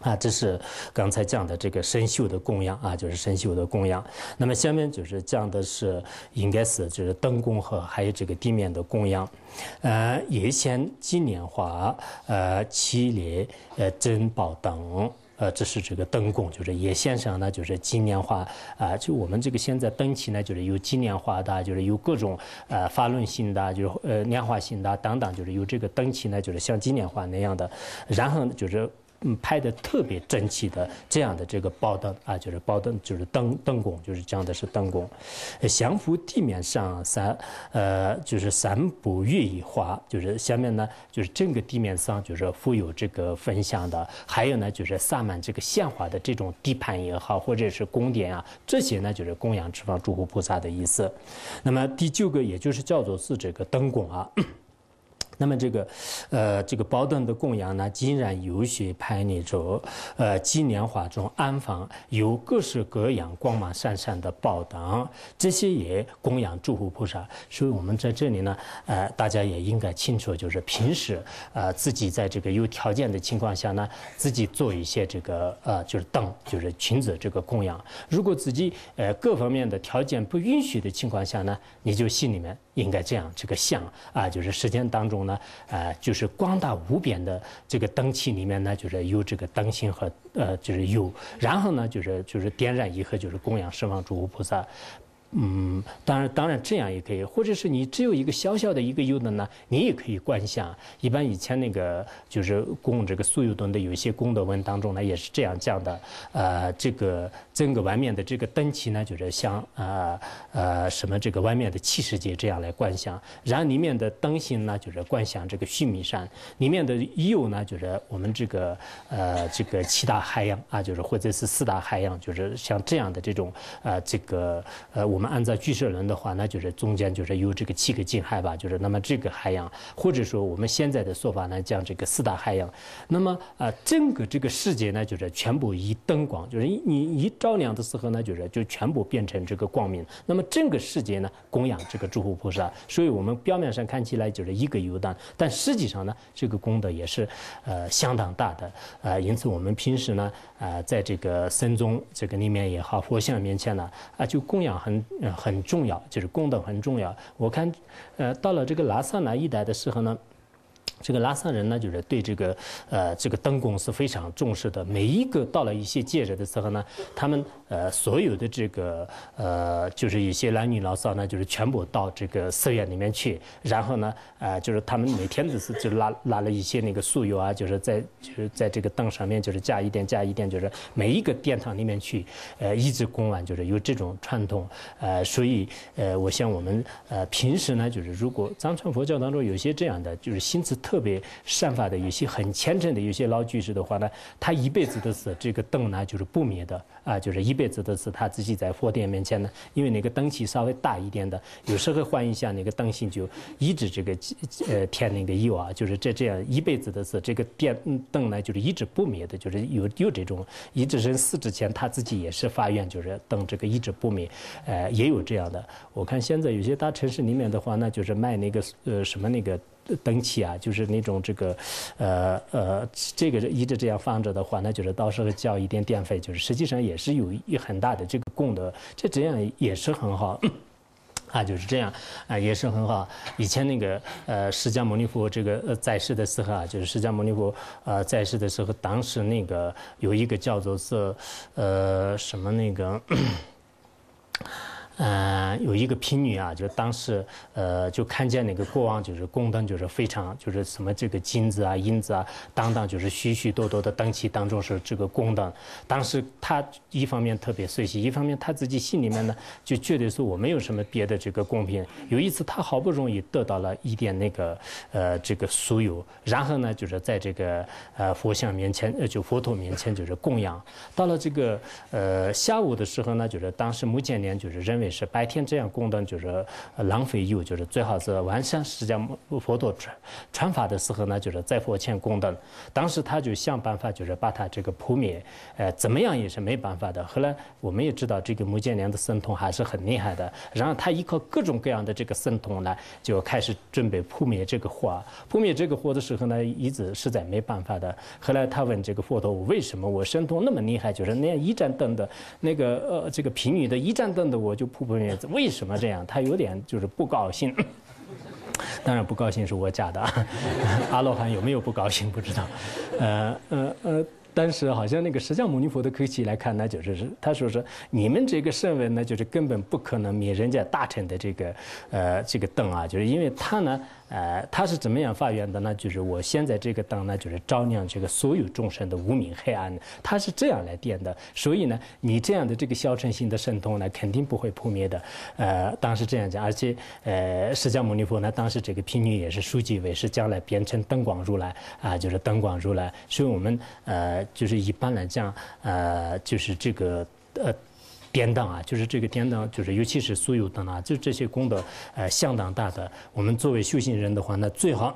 啊，这是刚才讲的这个生锈的供养啊，就是生锈的供养。那么下面就是讲的是应该是就是灯供和还有这个地面的供养，呃，夜香、纪念花、呃、七念、呃珍宝等。呃，这是这个灯供，就是也先生呢，就是纪念画啊，就我们这个现在灯旗呢，就是有纪念画的，就是有各种呃发论性的，就是呃年画性的等等，就是有这个灯旗呢，就是像纪念画那样的，然后就是。嗯，拍的特别整齐的这样的这个包灯啊，就是包灯，就是灯灯拱，就是讲的是灯拱。降伏地面上三呃，就是三步月一花，就是下面呢，就是整个地面上就是富有这个分享的，还有呢就是洒满这个鲜花的这种地盘也好，或者是宫殿啊，这些呢就是供养吃方诸佛菩萨的意思。那么第九个，也就是叫做是这个灯拱啊。那么这个，呃，这个宝灯的供养呢，竟然有些派尼者，呃，金莲花中安放有各式各样光芒闪闪的宝灯，这些也供养诸佛菩萨。所以我们在这里呢，呃，大家也应该清楚，就是平时，呃，自己在这个有条件的情况下呢，自己做一些这个，呃，就是灯，就是裙子这个供养。如果自己呃各方面的条件不允许的情况下呢，你就心里面应该这样这个想啊，就是实践当中。呃，就是光大无边的这个灯器里面呢，就是有这个灯芯和呃，就是有，然后呢，就是就是点燃以后，就是供养十方诸佛菩萨。嗯，当然，当然这样也可以，或者是你只有一个小小的一个油灯呢，你也可以观想。一般以前那个就是供这个酥油灯的，有一些功德文当中呢，也是这样讲的。呃，这个整个外面的这个灯旗呢，就是像呃呃什么这个外面的七世界这样来观想，然后里面的灯芯呢，就是观想这个须弥山，里面的油呢，就是我们这个呃这个七大海洋啊，就是或者是四大海洋，就是像这样的这种呃这个呃我。我们按照巨蛇轮的话，那就是中间就是有这个七个净海吧，就是那么这个海洋，或者说我们现在的说法呢，讲这个四大海洋。那么啊，整个这个世界呢，就是全部一灯光，就是你一照亮的时候呢，就是就全部变成这个光明。那么整个世界呢，供养这个诸佛菩萨。所以我们表面上看起来就是一个游荡，但实际上呢，这个功德也是呃相当大的呃，因此我们平时呢，呃，在这个僧众这个里面也好，佛像面前呢，啊，就供养很。嗯，很重要，就是功德很重要。我看，呃，到了这个拉萨南一带的时候呢。这个拉萨人呢，就是对这个呃这个灯光是非常重视的。每一个到了一些节日的时候呢，他们呃所有的这个呃就是一些男女老少呢，就是全部到这个寺院里面去。然后呢，呃就是他们每天都是就拉拉了一些那个酥油啊，就是在就是在这个灯上面就是加一点加一点，就是每一个殿堂里面去呃一直供完，就是有这种传统。呃，所以呃我像我们呃平时呢，就是如果藏传佛教当中有些这样的就是心思。特别散发的，有些很虔诚的，有些老居士的话呢，他一辈子的死，这个灯呢就是不灭的啊，就是一辈子的死，他自己在佛殿面前呢，因为那个灯器稍微大一点的，有时候换一下那个灯芯就一直这个呃添那个油啊，就是这这样一辈子的死，这个电灯呢就是一直不灭的，就是有有这种一直人死之前他自己也是发愿就是灯这个一直不灭，呃也有这样的。我看现在有些大城市里面的话呢，就是卖那个呃什么那个。灯器啊，就是那种这个，呃呃，这个一直这样放着的话，那就是到时候交一点电费，就是实际上也是有一很大的这个供的，这这样也是很好，啊，就是这样啊，也是很好。以前那个呃，释迦牟尼佛这个在世的时候啊，就是释迦牟尼佛呃在世的时候，当时那个有一个叫做是呃什么那个。嗯，有一个贫女啊，就当时，呃，就看见那个国王就是宫灯，就是非常就是什么这个金子啊、银子啊，当当就是许许多多的灯器当中是这个宫灯。当时她一方面特别随喜，一方面她自己心里面呢，就觉得说我没有什么别的这个贡品。有一次她好不容易得到了一点那个，呃，这个酥油，然后呢，就是在这个呃佛像面前，呃就佛陀面前就是供养。到了这个呃下午的时候呢，就是当时目犍连就是认为。是白天这样供灯就是浪费油，就是最好是晚上释迦牟佛陀传传法的时候呢，就是在佛前供灯。当时他就想办法，就是把他这个扑灭，呃，怎么样也是没办法的。后来我们也知道这个摩揭连的神通还是很厉害的，然后他依靠各种各样的这个神通呢，就开始准备扑灭这个火。扑灭这个火的时候呢，一直实在没办法的。后来他问这个佛陀：我为什么我神通那么厉害？就是那样一盏灯的那个呃，这个贫女的一盏灯的我就。菩萨为什么这样？他有点就是不高兴。当然不高兴是我假的啊。阿罗汉有没有不高兴不知道。呃呃呃，但是好像那个释迦牟尼佛的口气来看，那就是他说是你们这个圣人呢，就是根本不可能灭人家大臣的这个呃这个灯啊，就是因为他呢。呃，他是怎么样发愿的呢？就是我现在这个灯呢，就是照亮这个所有众生的无明黑暗的，他是这样来点的。所以呢，你这样的这个消沉性的神通呢，肯定不会破灭的。呃，当时这样讲，而且呃，释迦牟尼佛呢，当时这个贫女也是书记为是将来变成灯光如来啊，就是灯光如来。所以我们呃，就是一般来讲，呃，就是这个呃。典当啊，就是这个典当，就是尤其是所有的呢，就这些功德，呃，相当大的。我们作为修行人的话，那最好。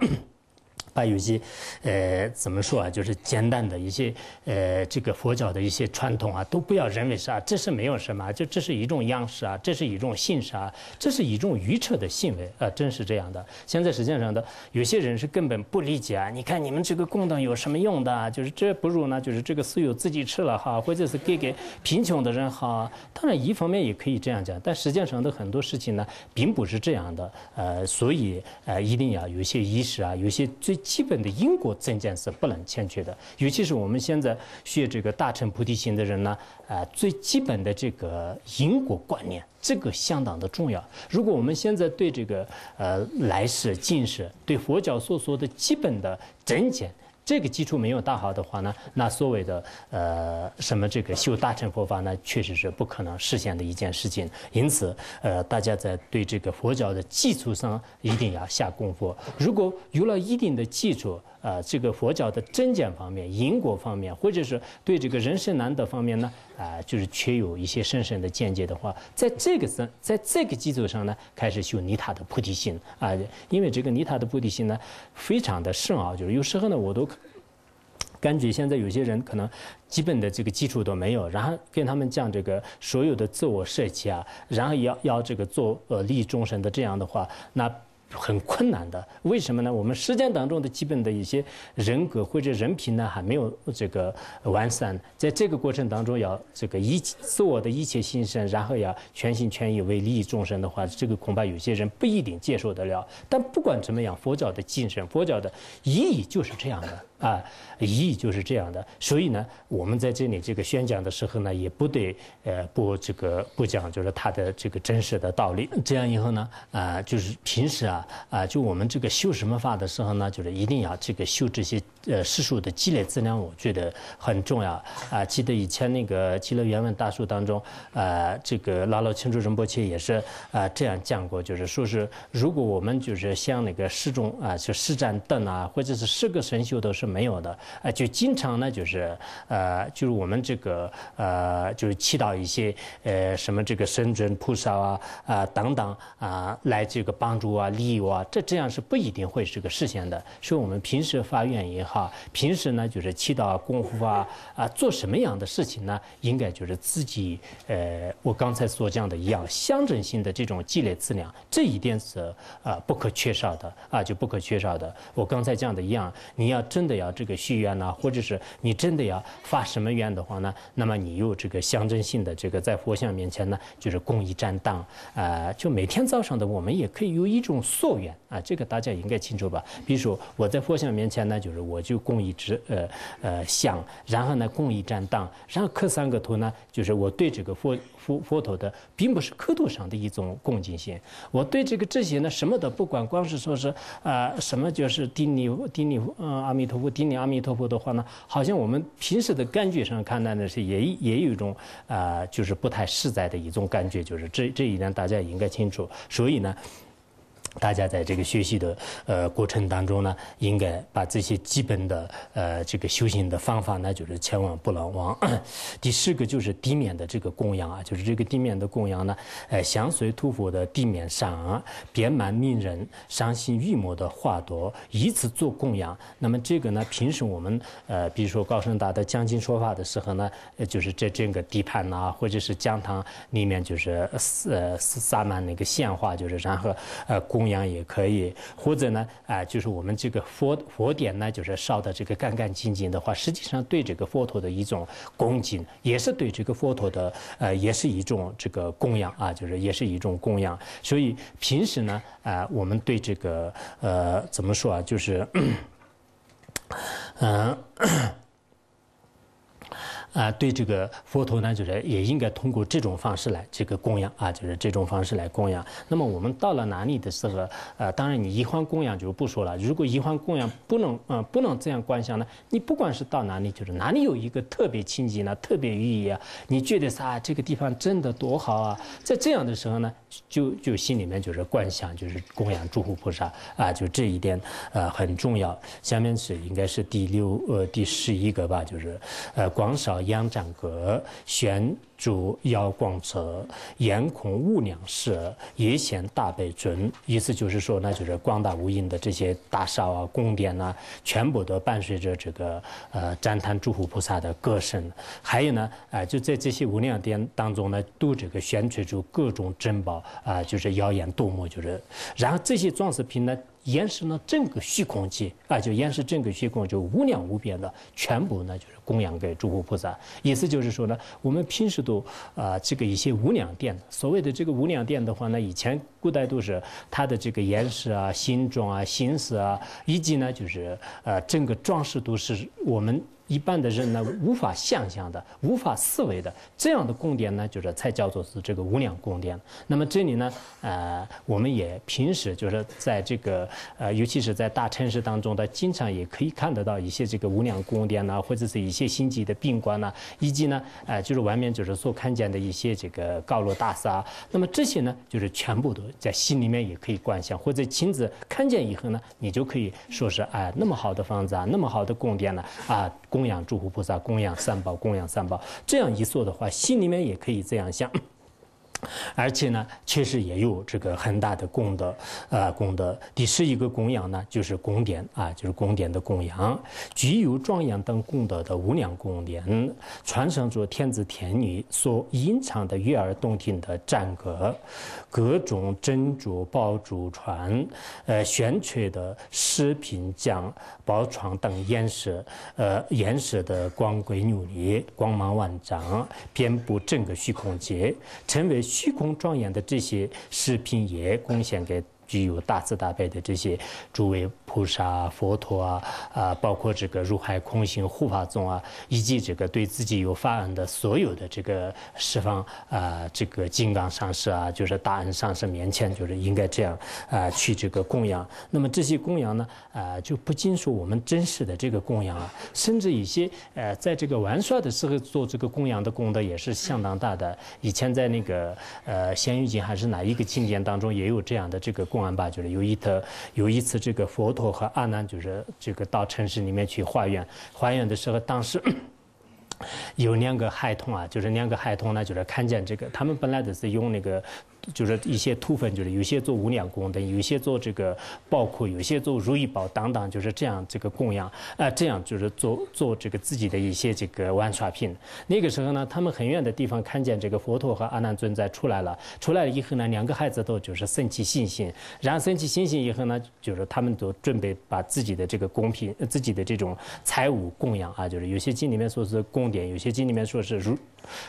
把有些，呃，怎么说啊，就是简单的一些，呃，这个佛教的一些传统啊，都不要认为啥，这是没有什么，就这是一种样式啊，这是一种信式啊，这是一种愚痴的行为啊，真是这样的。现在实际上的有些人是根本不理解啊，你看你们这个供灯有什么用的？就是这不如呢，就是这个酥油自己吃了哈，或者是给给贫穷的人哈。当然，一方面也可以这样讲，但实际上的很多事情呢，并不是这样的。呃，所以呃，一定要有些意识啊，有些最。基本的因果证件是不能欠缺的，尤其是我们现在学这个大乘菩提心的人呢，啊，最基本的这个因果观念，这个相当的重要。如果我们现在对这个呃来世、近世，对佛教所说的基本的证件。这个基础没有打好的话呢，那所谓的呃什么这个修大乘佛法呢，确实是不可能实现的一件事情。因此，呃，大家在对这个佛教的基础上一定要下功夫。如果有了一定的基础，啊，这个佛教的真见方面、因果方面，或者是对这个人生难得方面呢，啊，就是缺有一些深深的见解的话，在这个在在这个基础上呢，开始修泥塔的菩提心啊，因为这个泥塔的菩提心呢，非常的深奥，就是有时候呢，我都感觉现在有些人可能基本的这个基础都没有，然后跟他们讲这个所有的自我设计啊，然后要要这个做呃利众生的这样的话，那。很困难的，为什么呢？我们实践当中的基本的一些人格或者人品呢，还没有这个完善。在这个过程当中，要这个一自我的一切心生，然后要全心全意为利益众生的话，这个恐怕有些人不一定接受得了。但不管怎么样，佛教的精神，佛教的意义就是这样的。啊，意义就是这样的，所以呢，我们在这里这个宣讲的时候呢，也不得呃不这个不讲，就是他的这个真实的道理。这样以后呢，啊，就是平时啊啊，就我们这个修什么法的时候呢，就是一定要这个修这些呃世俗的积累资粮，我觉得很重要啊。记得以前那个《极乐圆文大书》当中，啊，这个拉罗钦楚仁波切也是啊这样讲过，就是说是如果我们就是像那个十种啊，就十盏灯啊，或者是十个神修都是。没有的，呃，就经常呢，就是呃，就是我们这个呃，就是祈祷一些呃，什么这个神尊菩萨啊啊等等啊，来这个帮助啊，利益啊，这这样是不一定会这个实现的。所以，我们平时发愿也好，平时呢就是祈祷功夫啊啊，做什么样的事情呢？应该就是自己呃，我刚才所讲的一样，象征性的这种积累资粮，这一点是啊不可缺少的啊，就不可缺少的。我刚才讲的一样，你要真的要。要这个许愿呢，或者是你真的要发什么愿的话呢，那么你有这个象征性的这个在佛像面前呢，就是供一盏灯，啊，就每天早上的我们也可以有一种夙愿啊，这个大家应该清楚吧？比如说我在佛像面前呢，就是我就供一支，呃呃香，然后呢供一盏灯，然后磕三个头呢，就是我对这个佛。佛佛陀的，并不是刻度上的一种共性心。我对这个这些呢，什么都不管，光是说是啊，什么就是顶礼顶礼嗯阿弥陀佛，顶礼阿弥陀佛的话呢，好像我们平时的感觉上看待的是，也也有一种啊，就是不太实在的一种感觉，就是这这一点大家应该清楚。所以呢。大家在这个学习的呃过程当中呢，应该把这些基本的呃这个修行的方法，呢，就是千万不能忘。第四个就是地面的这个供养啊，就是这个地面的供养呢，呃，相随吐佛的地面上，遍满名人伤心欲魔的花朵，以此做供养。那么这个呢，平时我们呃，比如说高僧达的将经说法的时候呢，就是在整个地盘啊，或者是讲堂里面，就是撒撒满那个鲜花，就是然后呃供。供养也可以，或者呢，啊，就是我们这个佛佛典呢，就是烧的这个干干净净的话，实际上对这个佛陀的一种恭敬，也是对这个佛陀的呃，也是一种这个供养啊，就是也是一种供养。所以平时呢，啊，我们对这个呃，怎么说啊，就是，嗯。啊，对这个佛陀呢，就是也应该通过这种方式来这个供养啊，就是这种方式来供养。那么我们到了哪里的时候，呃，当然你移欢供养就不说了。如果移欢供养不能，嗯，不能这样观想呢，你不管是到哪里，就是哪里有一个特别清净呢，特别寓意啊，你觉得啥这个地方真的多好啊？在这样的时候呢，就就心里面就是观想，就是供养诸佛菩萨啊，就这一点呃很重要。下面是应该是第六呃第十一个吧，就是呃广少。扬展阁、悬烛耀光泽、严孔无量寺，也显大悲尊。意思就是说，那就是光大无垠的这些大少啊、宫殿呐，全部都伴随着这个呃旃檀诸佛菩萨的歌声。还有呢，啊，就在这些无量殿当中呢，都这个悬垂着各种珍宝啊，就是妖艳夺目，就是。然后这些装饰品呢。延石了整个虚空界啊，就延石整个虚空，就无量无边的全部呢，就是供养给诸佛菩萨。意思就是说呢，我们平时都啊这个一些无量殿，所谓的这个无量殿的话呢，以前古代都是它的这个岩石啊、形状啊、形式啊，以及呢就是呃整个装饰都是我们。一般的人呢无法想象的、无法思维的这样的宫殿呢，就是才叫做是这个无量宫殿。那么这里呢，呃，我们也平时就是在这个呃，尤其是在大城市当中，的，经常也可以看得到一些这个无量宫殿呢，或者是一些星级的宾馆呢，以及呢，呃，就是外面就是所看见的一些这个高楼大厦。那么这些呢，就是全部都在心里面也可以观想，或者亲自看见以后呢，你就可以说是哎，那么好的房子啊，那么好的宫殿呢，啊。供养诸佛菩萨，供养三宝，供养三宝。这样一做的话，心里面也可以这样想。而且呢，确实也有这个很大的功德，呃，功德。第十一个供养呢，就是供殿啊，就是供殿的供养，具有庄严等功德的无量供殿，传承着天子天女所隐藏的悦耳动听的赞歌，各种珍珠宝珠船，呃，悬垂的饰品匠宝床等颜色，呃，颜色的光辉琉璃光芒万丈，遍布整个虚空界，成为。虚空庄严的这些视品也贡献给具有大慈大悲的这些诸位菩萨、佛陀啊，啊，包括这个如海空行护法宗啊，以及这个对自己有发恩的所有的这个十方啊，这个金刚上师啊，就是大恩上师面前，就是应该这样啊去这个供养。那么这些供养呢？啊，就不仅说我们真实的这个供养啊，甚至一些呃，在这个玩耍的时候做这个供养的功德也是相当大的。以前在那个呃，仙鱼井还是哪一个庆典当中也有这样的这个供养吧，就是有一次有一次这个佛陀和阿难就是这个到城市里面去化缘，化缘的时候当时有两个孩童啊，就是两个孩童呢就是看见这个，他们本来都是用那个。就是一些土粉，就是有些做五两功的，有些做这个，包括有些做如意宝等等，就是这样这个供养，啊，这样就是做做这个自己的一些这个玩耍品。那个时候呢，他们很远的地方看见这个佛陀和阿难尊在出来了，出来了以后呢，两个孩子都就是升起信心，然后升起信心以后呢，就是他们都准备把自己的这个贡品，自己的这种财物供养啊，就是有些经里面说是供点，有些经里面说是如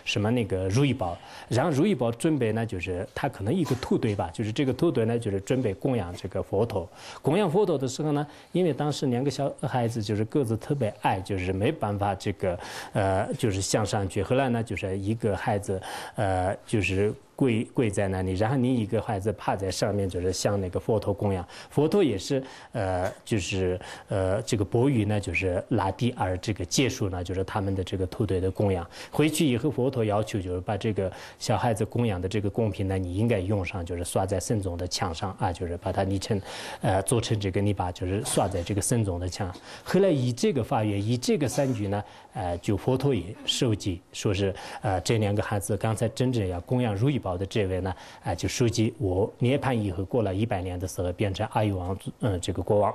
什么那个如意宝，然后如意宝准备呢就是。他可能一个土堆吧，就是这个土堆呢，就是准备供养这个佛陀。供养佛陀的时候呢，因为当时两个小孩子就是个子特别矮，就是没办法这个，呃，就是向上去。后来呢，就是一个孩子，呃，就是。跪跪在那里，然后你一个孩子趴在上面，就是像那个佛陀供养，佛陀也是，呃，就是呃，这个波语呢，就是拉蒂尔这个结束呢，就是他们的这个土堆的供养。回去以后，佛陀要求就是把这个小孩子供养的这个贡品呢，你应该用上，就是刷在僧总的墙上啊，就是把它拟成，呃，做成这个，泥巴，就是刷在这个僧总的墙。后来以这个法源，以这个三举呢。呃，就佛陀也收集，说是呃这两个孩子，刚才真正要供养如意宝的这位呢，啊就收集我涅槃以后过了一百年的时候，变成阿育王，嗯，这个国王。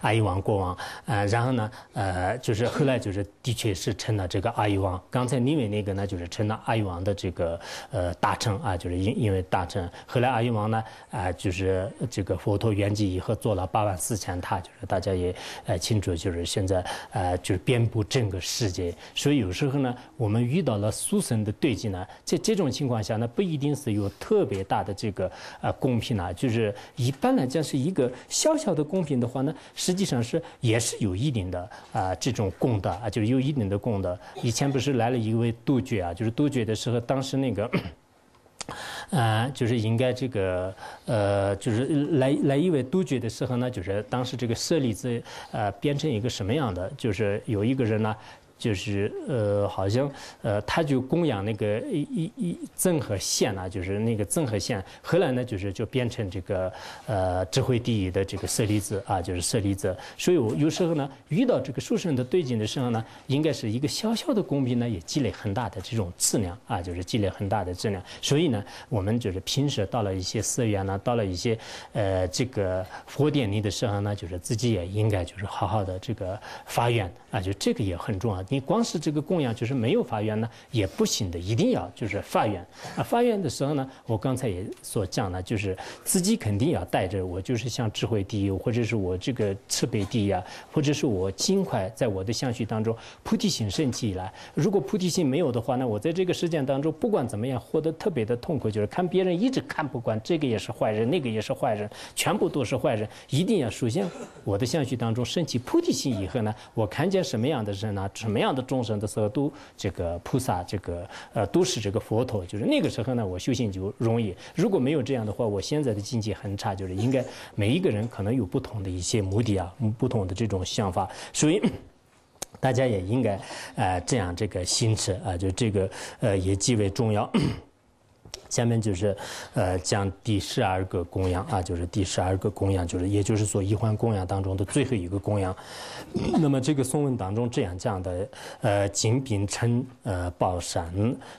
阿育王国王，呃，然后呢，呃，就是后来就是的确是成了这个阿育王。刚才另外那个呢，就是成了阿育王的这个呃大臣啊，就是因因为大臣。后来阿育王呢，啊，就是这个佛陀圆寂以后做了八万四千塔，就是大家也呃清楚，就是现在呃就是遍布整个世界。所以有时候呢，我们遇到了苏神的对境呢，在这种情况下呢，不一定是有特别大的这个呃公平啊，就是一般来讲是一个小小的公平的话呢。实际上是也是有一定的啊，这种供的啊，就是有一定的供的。以前不是来了一位杜鹃啊，就是杜鹃的时候，当时那个，呃，就是应该这个呃，就是来来一位杜鹃的时候呢，就是当时这个舍利子呃，变成一个什么样的？就是有一个人呢。就是呃，好像呃，他就供养那个一一一郑和县啊，就是那个郑和县，后来呢，就是就变成这个呃智慧第一的这个舍利子啊，就是舍利子。所以，我有时候呢，遇到这个书生的对境的时候呢，应该是一个小小的公平呢，也积累很大的这种质量啊，就是积累很大的质量。所以呢，我们就是平时到了一些寺院呢，到了一些呃这个佛殿里的时候呢，就是自己也应该就是好好的这个发愿啊，就这个也很重要。你光是这个供养，就是没有发愿呢，也不行的。一定要就是发愿啊！发愿的时候呢，我刚才也所讲了，就是自己肯定要带着我，就是像智慧地一，或者是我这个慈悲地呀，或者是我尽快在我的相续当中菩提心升起来。如果菩提心没有的话，那我在这个事件当中不管怎么样活得特别的痛苦，就是看别人一直看不惯，这个也是坏人，那个也是坏人，全部都是坏人。一定要首先我的相续当中升起菩提心以后呢，我看见什么样的人呢，什么样？样的众生的时候，都这个菩萨，这个呃，都是这个佛陀。就是那个时候呢，我修行就容易。如果没有这样的话，我现在的境界很差。就是应该每一个人可能有不同的一些目的啊，不同的这种想法，所以 大家也应该呃这样这个心持啊，就这个呃也极为重要。下面就是，呃，讲第十二个供养啊，就是第十二个供养，就是也就是说一环供养当中的最后一个供养。那么这个颂文当中这样讲的，呃，金饼称呃宝山，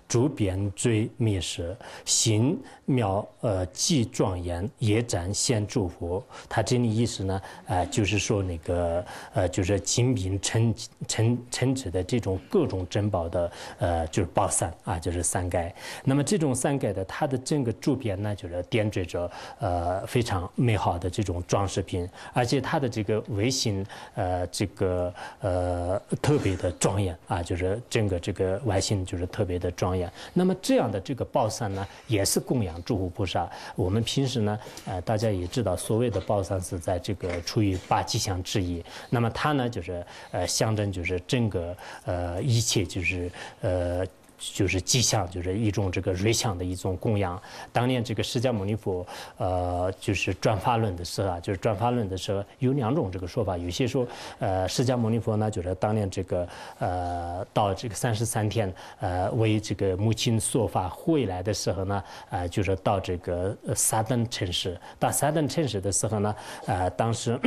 竹编缀密室，行庙呃祭庄严，也展现祝福。他这里意思呢，呃，就是说那个呃，就是金饼称称称职的这种各种珍宝的呃，就是宝山啊，就是三盖。那么这种三盖的。它的整个柱边呢，就是点缀着呃非常美好的这种装饰品，而且它的这个微形呃，这个呃特别的庄严啊，就是整个这个外形就是特别的庄严。那么这样的这个宝山呢，也是供养诸佛菩萨。我们平时呢，呃大家也知道，所谓的宝山是在这个出于八吉祥之一。那么它呢，就是呃象征就是整个呃一切就是呃。就是吉祥，就是一种这个瑞祥的一种供养。当年这个释迦牟尼佛，呃，就是转法轮的时候啊，就是转法轮的时候有两种这个说法。有些说，呃，释迦牟尼佛呢，就是当年这个呃，到这个三十三天呃，为这个母亲说法回来的时候呢，呃，就是到这个沙敦城市。到沙敦城市的时候呢，呃，当时。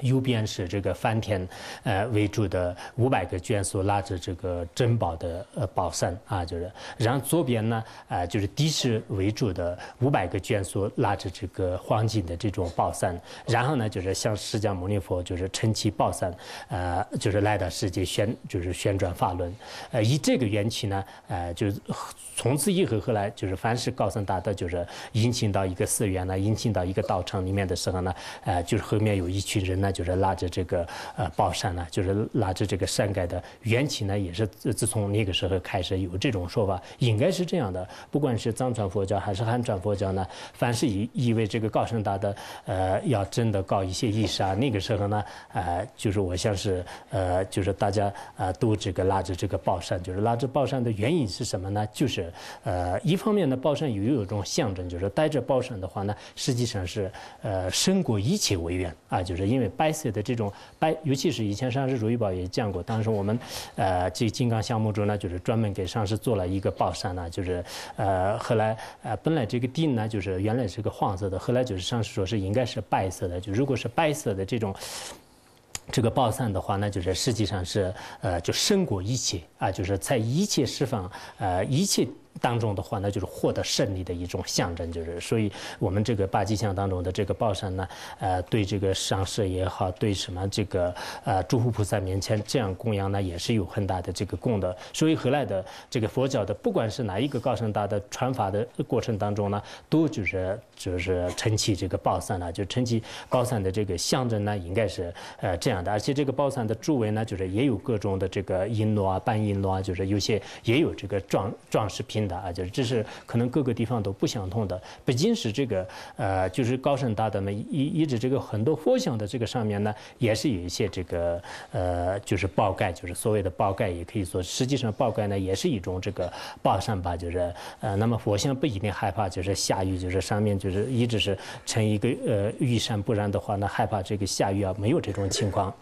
右边是这个梵天，呃为主的五百个眷属拉着这个珍宝的呃宝伞啊，就是然后左边呢，呃就是的士为主的五百个眷属拉着这个黄金的这种宝伞，然后呢就是像释迦牟尼佛就是撑起宝伞，呃就是来到世界旋就是旋转法轮，呃以这个缘起呢，呃就是从此以后后来就是凡是高僧大德就是迎请到一个寺院呢，迎请到一个道场里面的时候呢，呃就是后面有一群人呢。就是拉着这个呃宝山呢，就是拉着这个山盖的缘起呢，也是自自从那个时候开始有这种说法，应该是这样的。不管是藏传佛教还是汉传佛教呢，凡是以以为这个高僧达的呃要真的搞一些仪式啊，那个时候呢，呃，就是我像是呃，就是大家啊都这个拉着这个宝山，就是拉着宝山的原因是什么呢？就是呃一方面呢，宝山有有一种象征，就是带着宝山的话呢，实际上是呃胜过一切为缘啊，就是因为。白色的这种白，尤其是以前上市如意宝也见过，当时我们，呃，这金刚项目中呢，就是专门给上市做了一个报善呢，就是，呃，后来，呃，本来这个地呢，就是原来是个黄色的，后来就是上市说是应该是白色的，就如果是白色的这种，这个报散的话，那就是实际上是，呃，就胜过一切啊，就是在一切释放，呃，一切。当中的话，那就是获得胜利的一种象征，就是，所以我们这个八吉祥当中的这个报伞呢，呃，对这个上社也好，对什么这个呃诸佛菩萨面前这样供养呢，也是有很大的这个供的。所以，何来的这个佛教的，不管是哪一个高僧大德传法的过程当中呢，都就是就是撑起这个报伞了，就撑起宝伞的这个象征呢，应该是呃这样的。而且这个报伞的周围呢，就是也有各种的这个璎珞啊、半璎珞啊，就是有些也有这个装装饰品。的啊，就是这是可能各个地方都不相同的。不仅是这个，呃，就是高山大的呢，一一直这个很多佛像的这个上面呢，也是有一些这个，呃，就是包盖，就是所谓的包盖，也可以说，实际上包盖呢也是一种这个报上吧，就是，呃，那么佛像不一定害怕就是下雨，就是上面就是一直是成一个呃雨山，不然的话呢，害怕这个下雨啊，没有这种情况。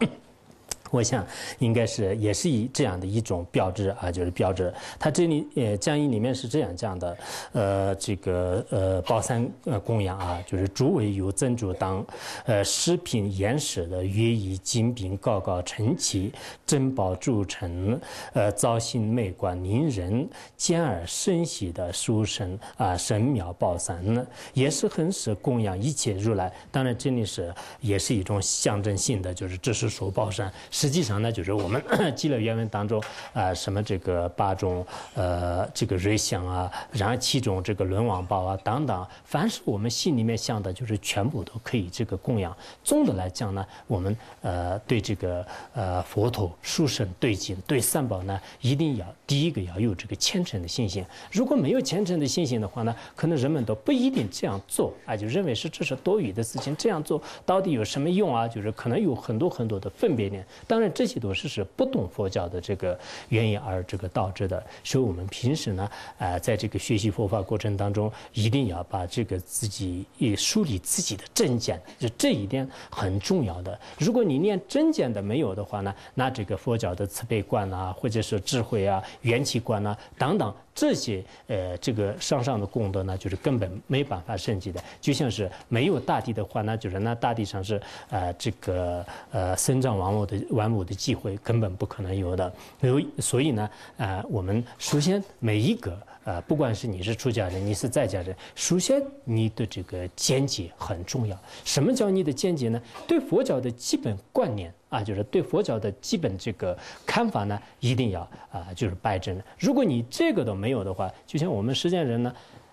我想应该是也是以这样的一种标志啊，就是标志。它这里呃，江阴里面是这样讲的，呃，这个呃宝山供养啊，就是主为有曾主当，呃，食品严实的，约以金饼高高陈奇珍宝铸成，呃，造型美观凝人，兼而生喜的书生啊，神妙报三呢，也是很使供养一切如来。当然这里是也是一种象征性的，就是这是属宝山是。实际上呢，就是我们记 了原文当中啊，什么这个八种呃，这个瑞香啊，然后其中这个轮王宝啊等等，凡是我们心里面想的，就是全部都可以这个供养。总的来讲呢，我们呃对这个呃佛陀、书圣、对经、对三宝呢，一定要第一个要有这个虔诚的信心。如果没有虔诚的信心的话呢，可能人们都不一定这样做啊，就认为是这是多余的事情。这样做到底有什么用啊？就是可能有很多很多的分别念。当然，这些都是是不懂佛教的这个原因而这个导致的。所以我们平时呢，呃，在这个学习佛法过程当中，一定要把这个自己梳理自己的正见，就这一点很重要的。如果你念正见的没有的话呢，那这个佛教的慈悲观啊，或者说智慧啊、缘起观啊等等。这些呃，这个上上的功德呢，就是根本没办法升级的，就像是没有大地的话，那就是那大地上是呃这个呃，生长亡母的亡母的机会根本不可能有的。有所以呢，呃，我们首先每一个呃，不管是你是出家人，你是在家人，首先你的这个见解很重要。什么叫你的见解呢？对佛教的基本观念。啊，就是对佛教的基本这个看法呢，一定要啊，就是拜真的。如果你这个都没有的话，就像我们实践人呢，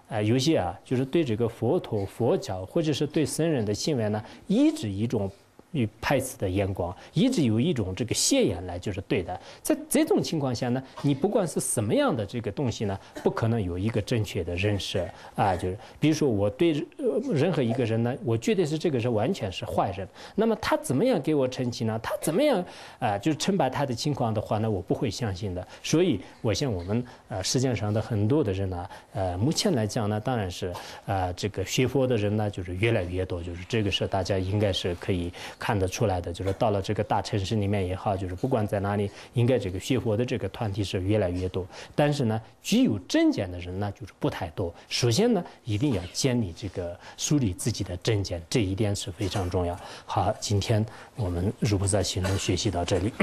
啊，有些啊，就是对这个佛陀、佛教或者是对僧人的行为呢，一直一种。与派斯的眼光，一直有一种这个斜眼来就是对的。在这种情况下呢，你不管是什么样的这个东西呢，不可能有一个正确的认识啊。就是比如说我对任何一个人呢，我觉得是这个人完全是坏人。那么他怎么样给我澄清呢？他怎么样啊？就是称白他的情况的话呢，我不会相信的。所以，我像我们呃，世界上的很多的人呢，呃，目前来讲呢，当然是啊，这个学佛的人呢，就是越来越多，就是这个是大家应该是可以。看得出来的就是到了这个大城市里面也好，就是不管在哪里，应该这个学佛的这个团体是越来越多。但是呢，具有证件的人呢，就是不太多。首先呢，一定要建立这个梳理自己的证件，这一点是非常重要。好，今天我们如果在行能学习到这里。